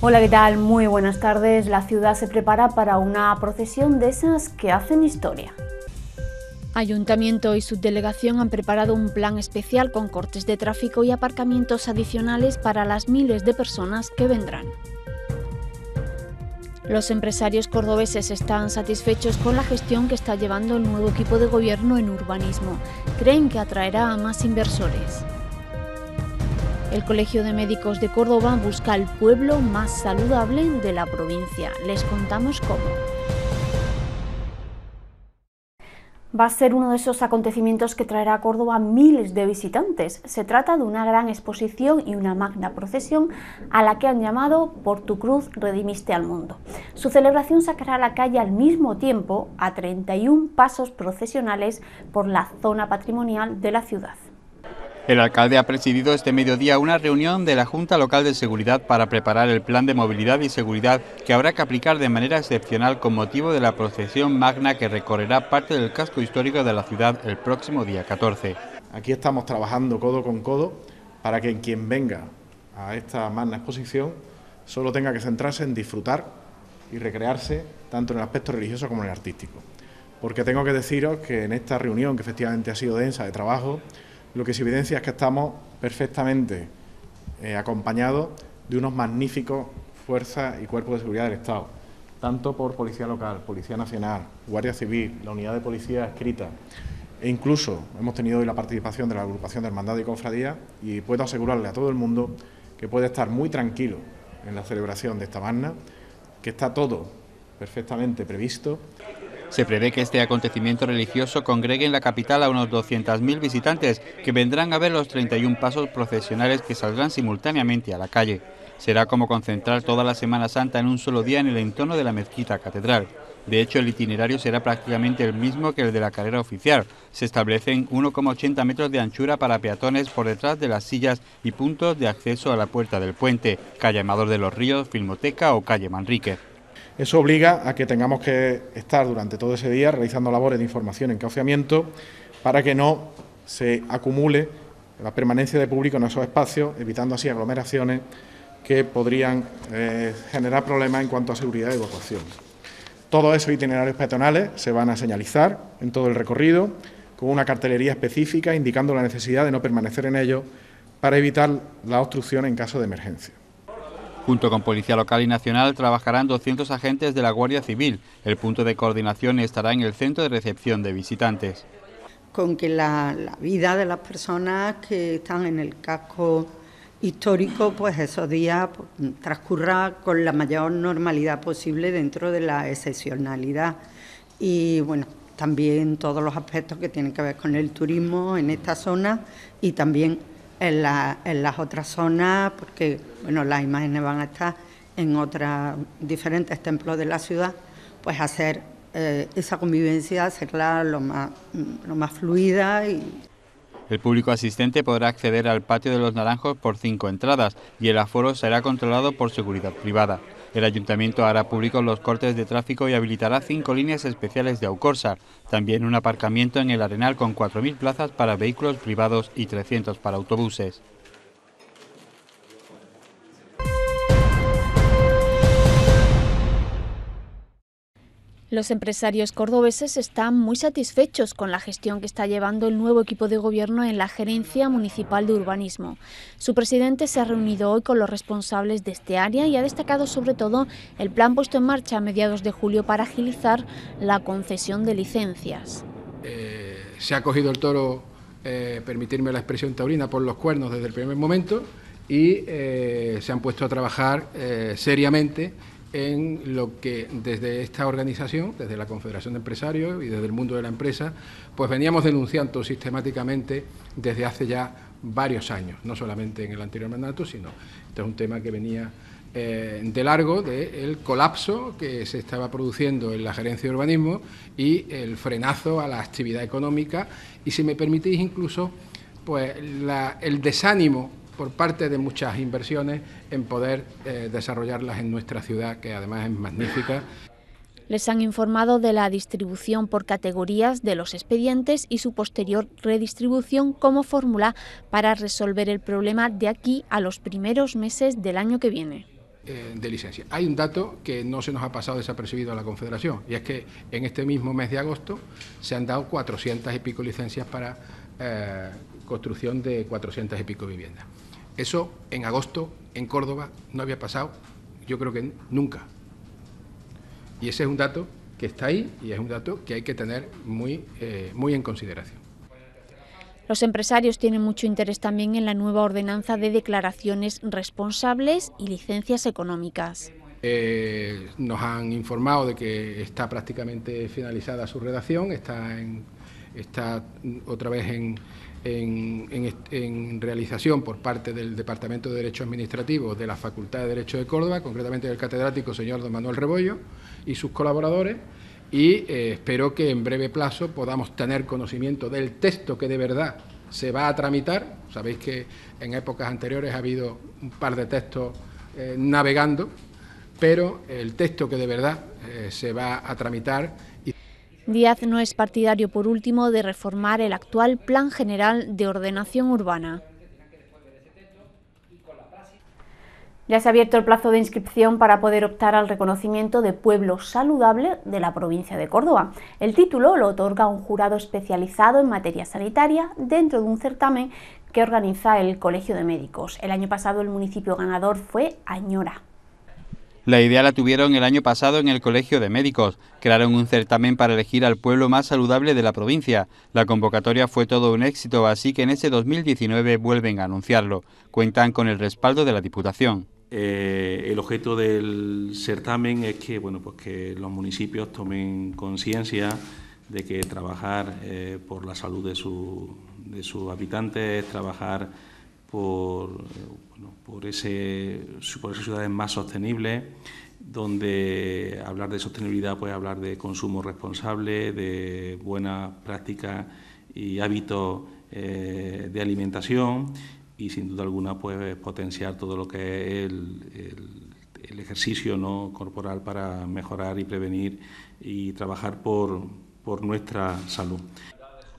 Hola, ¿qué tal? Muy buenas tardes. La ciudad se prepara para una procesión de esas que hacen historia. Ayuntamiento y subdelegación han preparado un plan especial con cortes de tráfico y aparcamientos adicionales para las miles de personas que vendrán. Los empresarios cordobeses están satisfechos con la gestión que está llevando el nuevo equipo de gobierno en urbanismo. Creen que atraerá a más inversores. El Colegio de Médicos de Córdoba busca el pueblo más saludable de la provincia. Les contamos cómo. Va a ser uno de esos acontecimientos que traerá a Córdoba miles de visitantes. Se trata de una gran exposición y una magna procesión a la que han llamado Por tu cruz redimiste al mundo. Su celebración sacará a la calle al mismo tiempo a 31 pasos procesionales por la zona patrimonial de la ciudad. El alcalde ha presidido este mediodía una reunión de la Junta Local de Seguridad para preparar el plan de movilidad y seguridad que habrá que aplicar de manera excepcional con motivo de la procesión magna que recorrerá parte del casco histórico de la ciudad el próximo día 14. Aquí estamos trabajando codo con codo para que quien venga a esta magna exposición solo tenga que centrarse en disfrutar y recrearse tanto en el aspecto religioso como en el artístico. Porque tengo que deciros que en esta reunión, que efectivamente ha sido densa de trabajo, lo que se evidencia es que estamos perfectamente eh, acompañados de unos magníficos fuerzas y cuerpos de seguridad del Estado, tanto por Policía Local, Policía Nacional, Guardia Civil, la Unidad de Policía Escrita, e incluso hemos tenido hoy la participación de la agrupación del Hermandad y Confradía y puedo asegurarle a todo el mundo que puede estar muy tranquilo en la celebración de esta magna, que está todo perfectamente previsto. Se prevé que este acontecimiento religioso congregue en la capital a unos 200.000 visitantes que vendrán a ver los 31 pasos procesionales que saldrán simultáneamente a la calle. Será como concentrar toda la Semana Santa en un solo día en el entorno de la mezquita catedral. De hecho, el itinerario será prácticamente el mismo que el de la carrera oficial. Se establecen 1,80 metros de anchura para peatones por detrás de las sillas y puntos de acceso a la puerta del puente, calle Amador de los Ríos, Filmoteca o calle Manrique. Eso obliga a que tengamos que estar durante todo ese día realizando labores de información, encauceamiento, para que no se acumule la permanencia de público en esos espacios, evitando así aglomeraciones que podrían eh, generar problemas en cuanto a seguridad y evacuación. Todos esos itinerarios peatonales se van a señalizar en todo el recorrido con una cartelería específica indicando la necesidad de no permanecer en ellos para evitar la obstrucción en caso de emergencia. Junto con Policía Local y Nacional trabajarán 200 agentes de la Guardia Civil. El punto de coordinación estará en el centro de recepción de visitantes. Con que la, vida de las personas que están en el casco histórico, pues esos días pues, transcurra con la mayor normalidad posible dentro de la excepcionalidad. Y bueno, también todos los aspectos que tienen que ver con el turismo en esta zona y también en, las otras zonas, porque bueno, las imágenes van a estar en otras diferentes templos de la ciudad, pues hacer eh, esa convivencia, hacerla lo más, lo más fluida y el público asistente podrá acceder al patio de los naranjos por cinco entradas y el aforo será controlado por seguridad privada. El ayuntamiento hará públicos los cortes de tráfico y habilitará cinco líneas especiales de AUCORSA. también un aparcamiento en el Arenal con 4.000 plazas para vehículos privados y 300 para autobuses. Los empresarios cordobeses están muy satisfechos con la gestión que está llevando el nuevo equipo de gobierno en la Gerencia Municipal de Urbanismo. Su presidente se ha reunido hoy con los responsables de este área y ha destacado sobre todo el plan puesto en marcha a mediados de julio para agilizar la concesión de licencias. Eh, se ha cogido el toro, eh, permitirme la expresión taurina, por los cuernos desde el primer momento y eh, se han puesto a trabajar seriamente en lo que desde esta organización, desde la Confederación de Empresarios y desde el mundo de la empresa, pues veníamos denunciando sistemáticamente desde hace ya varios años, no solamente en el anterior mandato, sino este es un tema que venía eh, de largo del colapso que se estaba produciendo en la gerencia de urbanismo y el frenazo a la actividad económica y, si me permitís, incluso pues el desánimo por parte de muchas inversiones en poder eh, desarrollarlas en nuestra ciudad, que además es magnífica. Les han informado de la distribución por categorías de los expedientes y su posterior redistribución como fórmula para resolver el problema de aquí a los primeros meses del año que viene eh, de licencia. Hay un dato que no se nos ha pasado desapercibido a la Confederación, y es que en este mismo mes de agosto se han dado 400 y pico licencias para eh, construcción de 400 y pico viviendas. Eso en agosto en Córdoba no había pasado, yo creo que nunca. Y ese es un dato que está ahí y es un dato que hay que tener muy, eh, muy en consideración. Los empresarios tienen mucho interés también en la nueva ordenanza de declaraciones responsables y licencias económicas. Eh, nos han informado de que está prácticamente finalizada su redacción, está, en, está otra vez en, en, realización por parte del Departamento de Derecho Administrativo de la Facultad de Derecho de Córdoba, concretamente del catedrático señor don Manuel Rebollo y sus colaboradores, y eh, espero que en breve plazo podamos tener conocimiento del texto que de verdad se va a tramitar. Sabéis que en épocas anteriores ha habido un par de textos eh, navegando, pero el texto que de verdad eh, se va a tramitar Díaz no es partidario, por último, de reformar el actual Plan General de Ordenación Urbana. Ya se ha abierto el plazo de inscripción para poder optar al reconocimiento de pueblo saludable de la provincia de Córdoba. El título lo otorga un jurado especializado en materia sanitaria dentro de un certamen que organiza el Colegio de Médicos. El año pasado el municipio ganador fue Añora. La idea la tuvieron el año pasado en el Colegio de Médicos. Crearon un certamen para elegir al pueblo más saludable de la provincia. La convocatoria fue todo un éxito, así que en ese 2019 vuelven a anunciarlo. Cuentan con el respaldo de la Diputación. Eh, el objeto del certamen es que, bueno, pues los municipios tomen conciencia de que trabajar eh, por la salud de, su, de sus habitantes es trabajar por, bueno, por, ese, esas ciudades más sostenibles, donde hablar de sostenibilidad puede hablar de consumo responsable, de buenas prácticas y hábitos eh, de alimentación y sin duda alguna puede potenciar todo lo que es el, ejercicio ¿no? corporal para mejorar y prevenir y trabajar por nuestra salud.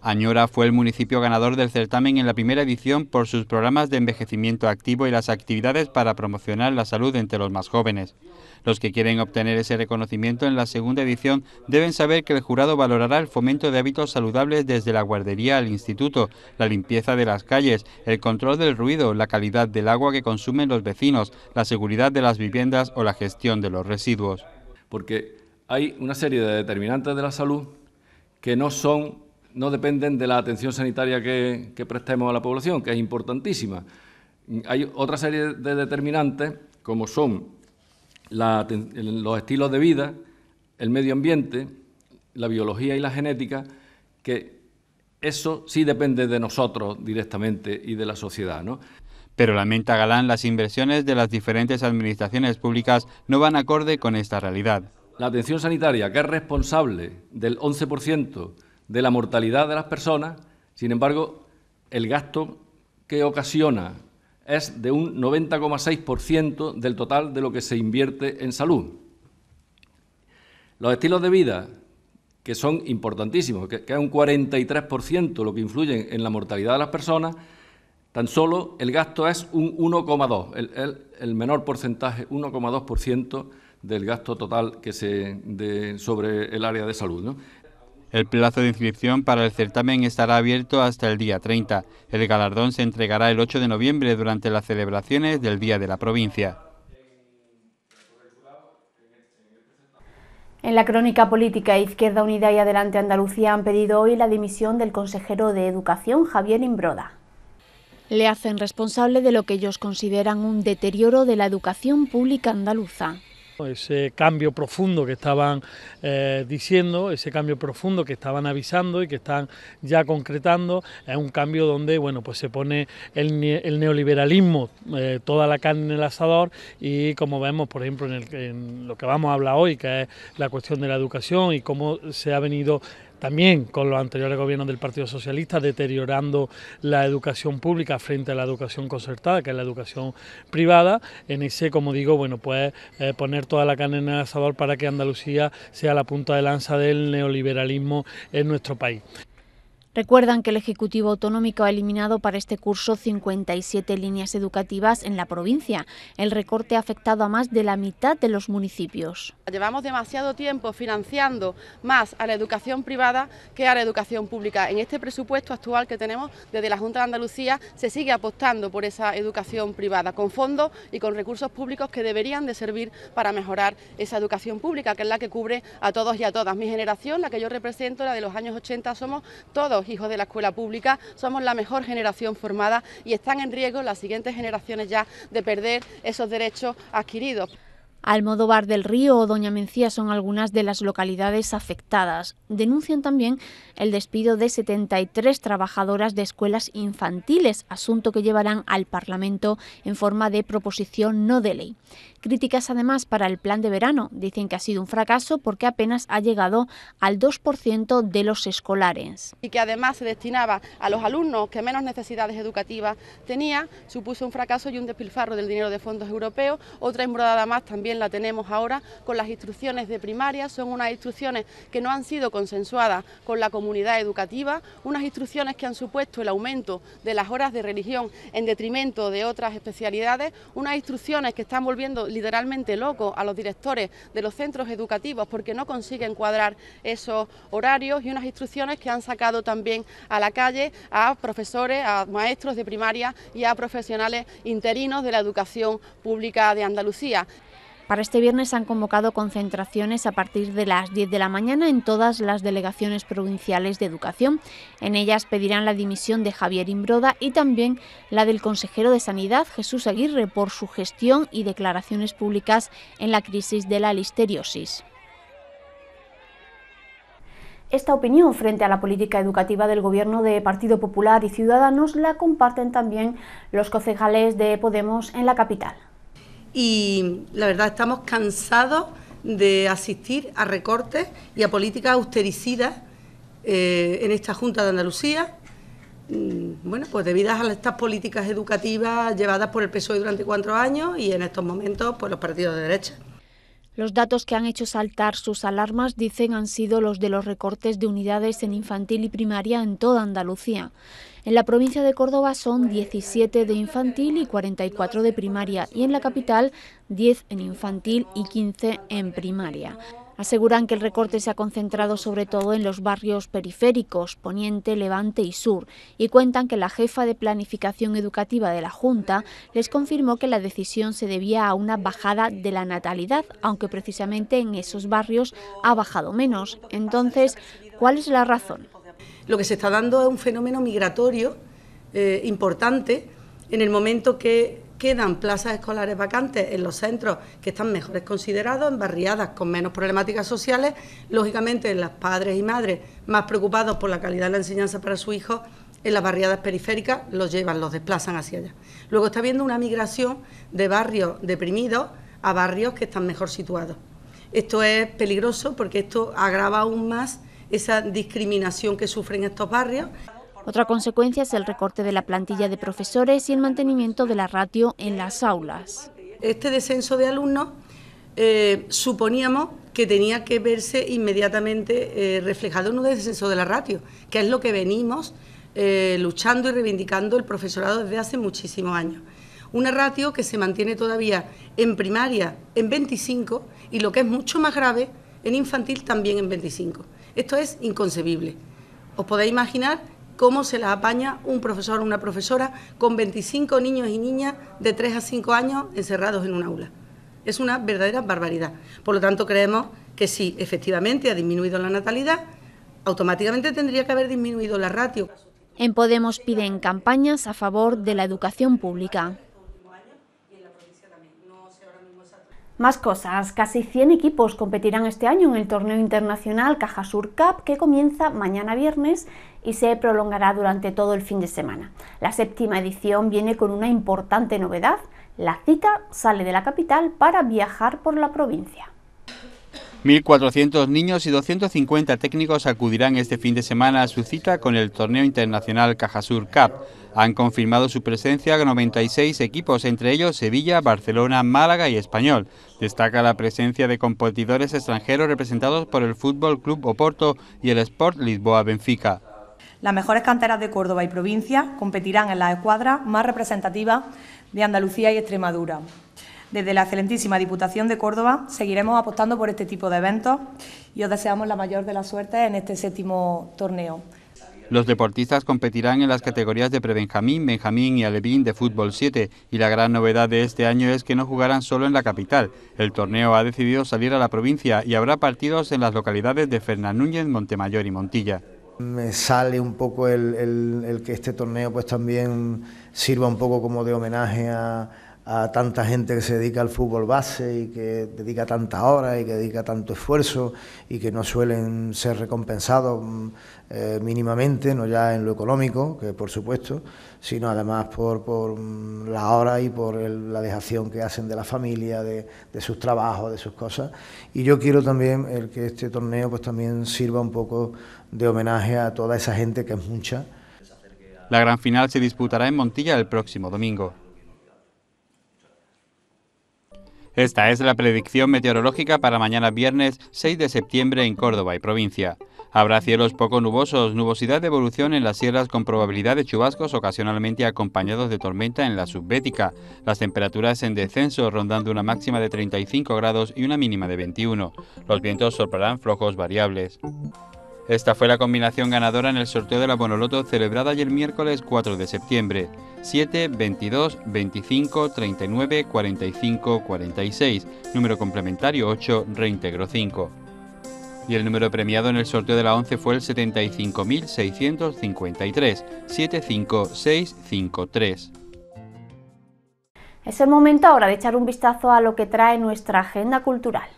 Añora fue el municipio ganador del certamen en la primera edición por sus programas de envejecimiento activo y las actividades para promocionar la salud entre los más jóvenes. Los que quieren obtener ese reconocimiento en la segunda edición deben saber que el jurado valorará el fomento de hábitos saludables desde la guardería al instituto, la limpieza de las calles, el control del ruido, la calidad del agua que consumen los vecinos, la seguridad de las viviendas o la gestión de los residuos. Porque hay una serie de determinantes de la salud que no son no dependen de la atención sanitaria que, prestemos a la población, que es importantísima. Hay otra serie de determinantes, como son los estilos de vida, el medio ambiente, la biología y la genética, que eso sí depende de nosotros directamente y de la sociedad. ¿no? Pero lamenta Galán, las inversiones de las diferentes administraciones públicas no van acorde con esta realidad. La atención sanitaria, que es responsable del 11% de la mortalidad de las personas, sin embargo, el gasto que ocasiona es de un 90,6% del total de lo que se invierte en salud. Los estilos de vida, que son importantísimos, que, es un 43% lo que influye en la mortalidad de las personas, tan solo el gasto es un 1,2%, el, menor porcentaje, 1,2% del gasto total que se, de, sobre el área de salud. El plazo de inscripción para el certamen estará abierto hasta el día 30. El galardón se entregará el 8 de noviembre durante las celebraciones del Día de la Provincia. En la crónica política, Izquierda Unida y Adelante Andalucía han pedido hoy la dimisión del consejero de Educación, Javier Imbroda. Le hacen responsable de lo que ellos consideran un deterioro de la educación pública andaluza. Ese cambio profundo que estaban eh, diciendo, ese cambio profundo que estaban avisando y que están ya concretando, es un cambio donde bueno, pues se pone el, neoliberalismo, eh, toda la carne en el asador y como vemos, por ejemplo, en, el, en lo que vamos a hablar hoy, que es la cuestión de la educación y cómo se ha venido también con los anteriores gobiernos del Partido Socialista, deteriorando la educación pública frente a la educación concertada, que es la educación privada. En ese, como digo, bueno, pues eh, poner toda la carne en el asador para que Andalucía sea la punta de lanza del neoliberalismo en nuestro país. Recuerdan que el Ejecutivo Autonómico ha eliminado para este curso 57 líneas educativas en la provincia. El recorte ha afectado a más de la mitad de los municipios. Llevamos demasiado tiempo financiando más a la educación privada que a la educación pública. En este presupuesto actual que tenemos desde la Junta de Andalucía se sigue apostando por esa educación privada con fondos y con recursos públicos que deberían de servir para mejorar esa educación pública que es la que cubre a todos y a todas. Mi generación, la que yo represento, la de los años 80, somos todos los hijos de la escuela pública, somos la mejor generación formada y están en riesgo las siguientes generaciones ya de perder esos derechos adquiridos. Almodóvar del Río o Doña Mencía son algunas de las localidades afectadas. Denuncian también el despido de 73 trabajadoras de escuelas infantiles, asunto que llevarán al Parlamento en forma de proposición no de ley. Críticas además para el plan de verano. Dicen que ha sido un fracaso porque apenas ha llegado al 2% de los escolares. Y que además se destinaba a los alumnos que menos necesidades educativas tenía, supuso un fracaso y un despilfarro del dinero de fondos europeos, otra embrodada más también la tenemos ahora con las instrucciones de primaria. Son unas instrucciones que no han sido consensuadas con la comunidad educativa, unas instrucciones que han supuesto el aumento de las horas de religión en detrimento de otras especialidades, unas instrucciones que están volviendo literalmente locos a los directores de los centros educativos porque no consiguen cuadrar esos horarios y unas instrucciones que han sacado también a la calle a profesores, a maestros de primaria y a profesionales interinos de la educación pública de Andalucía. Para este viernes han convocado concentraciones a partir de las 10 de la mañana en todas las delegaciones provinciales de educación. En ellas pedirán la dimisión de Javier Imbroda y también la del consejero de Sanidad, Jesús Aguirre, por su gestión y declaraciones públicas en la crisis de la listeriosis. Esta opinión frente a la política educativa del Gobierno de Partido Popular y Ciudadanos la comparten también los concejales de Podemos en la capital y la verdad estamos cansados de asistir a recortes y a políticas austericidas eh, en esta Junta de Andalucía, mm, bueno, pues debidas a estas políticas educativas llevadas por el PSOE durante cuatro años y en estos momentos por los partidos de derecha. Los datos que han hecho saltar sus alarmas, dicen, han sido los de los recortes de unidades en infantil y primaria en toda Andalucía. En la provincia de Córdoba son 17 de infantil y 44 de primaria y en la capital 10 en infantil y 15 en primaria. Aseguran que el recorte se ha concentrado sobre todo en los barrios periféricos, Poniente, Levante y Sur, y cuentan que la jefa de Planificación Educativa de la Junta les confirmó que la decisión se debía a una bajada de la natalidad, aunque precisamente en esos barrios ha bajado menos. Entonces, ¿cuál es la razón? Lo que se está dando es un fenómeno migratorio eh, importante en el momento que quedan plazas escolares vacantes en los centros que están mejores considerados, en barriadas con menos problemáticas sociales, lógicamente las padres y madres más preocupados por la calidad de la enseñanza para sus hijo en las barriadas periféricas los llevan, los desplazan hacia allá. Luego está habiendo una migración de barrios deprimidos a barrios que están mejor situados. Esto es peligroso porque esto agrava aún más esa discriminación que sufren estos barrios. Otra consecuencia es el recorte de la plantilla de profesores y el mantenimiento de la ratio en las aulas. Este descenso de alumnos eh, suponíamos que tenía que verse inmediatamente eh, reflejado en un descenso de la ratio, que es lo que venimos eh, luchando y reivindicando el profesorado desde hace muchísimos años. Una ratio que se mantiene todavía en primaria en 25 y lo que es mucho más grave, en infantil también en 25. Esto es inconcebible. Os podéis imaginar cómo se la apaña un profesor o una profesora con 25 niños y niñas de 3 a 5 años encerrados en un aula. Es una verdadera barbaridad. Por lo tanto, creemos que si efectivamente ha disminuido la natalidad, automáticamente tendría que haber disminuido la ratio. En Podemos piden campañas a favor de la educación pública. Más cosas. Casi 100 equipos competirán este año en el torneo internacional Caja Sur Cup que comienza mañana viernes y se prolongará durante todo el fin de semana. La séptima edición viene con una importante novedad. La cita sale de la capital para viajar por la provincia. 1.400 niños y 250 técnicos acudirán este fin de semana a su cita con el torneo internacional Cajasur Cup. Han confirmado su presencia 96 equipos, entre ellos Sevilla, Barcelona, Málaga y Español. Destaca la presencia de competidores extranjeros representados por el Fútbol Club Oporto y el Sport Lisboa Benfica. Las mejores canteras de Córdoba y provincia competirán en la escuadra más representativa de Andalucía y Extremadura. Desde la excelentísima Diputación de Córdoba seguiremos apostando por este tipo de eventos y os deseamos la mayor de las suertes en este séptimo torneo. Los deportistas competirán en las categorías de prebenjamín, benjamín y alevín de fútbol 7 y la gran novedad de este año es que no jugarán solo en la capital. El torneo ha decidido salir a la provincia y habrá partidos en las localidades de Fernán Núñez, Montemayor y Montilla. Me sale un poco el que este torneo pues también sirva un poco como de homenaje a a tanta gente que se dedica al fútbol base y que dedica tantas horas y que dedica tanto esfuerzo y que no suelen ser recompensados mm, eh, mínimamente, no ya en lo económico, que por supuesto, sino además por, mm, la hora y por la dejación que hacen de la familia, de, de, sus trabajos, de sus cosas. Y yo quiero también el que este torneo pues también sirva un poco de homenaje a toda esa gente que es mucha. La gran final se disputará en Montilla el próximo domingo. Esta es la predicción meteorológica para mañana viernes 6 de septiembre en Córdoba y provincia. Habrá cielos poco nubosos, nubosidad de evolución en las sierras con probabilidad de chubascos ocasionalmente acompañados de tormenta en la subbética. Las temperaturas en descenso, rondando una máxima de 35 grados y una mínima de 21. Los vientos soplarán flojos variables. Esta fue la combinación ganadora en el sorteo de la Bonoloto celebrada ayer miércoles 4 de septiembre. 7, 22, 25, 39, 45, 46. Número complementario 8, reintegro 5. Y el número premiado en el sorteo de la 11 fue el 75.653, 75653. Es el momento ahora de echar un vistazo a lo que trae nuestra agenda cultural.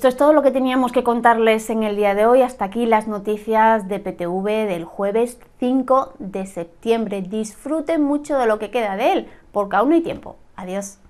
Esto es todo lo que teníamos que contarles en el día de hoy. Hasta aquí las noticias de PTV del jueves 5 de septiembre. Disfruten mucho de lo que queda de él, porque aún no hay tiempo. Adiós.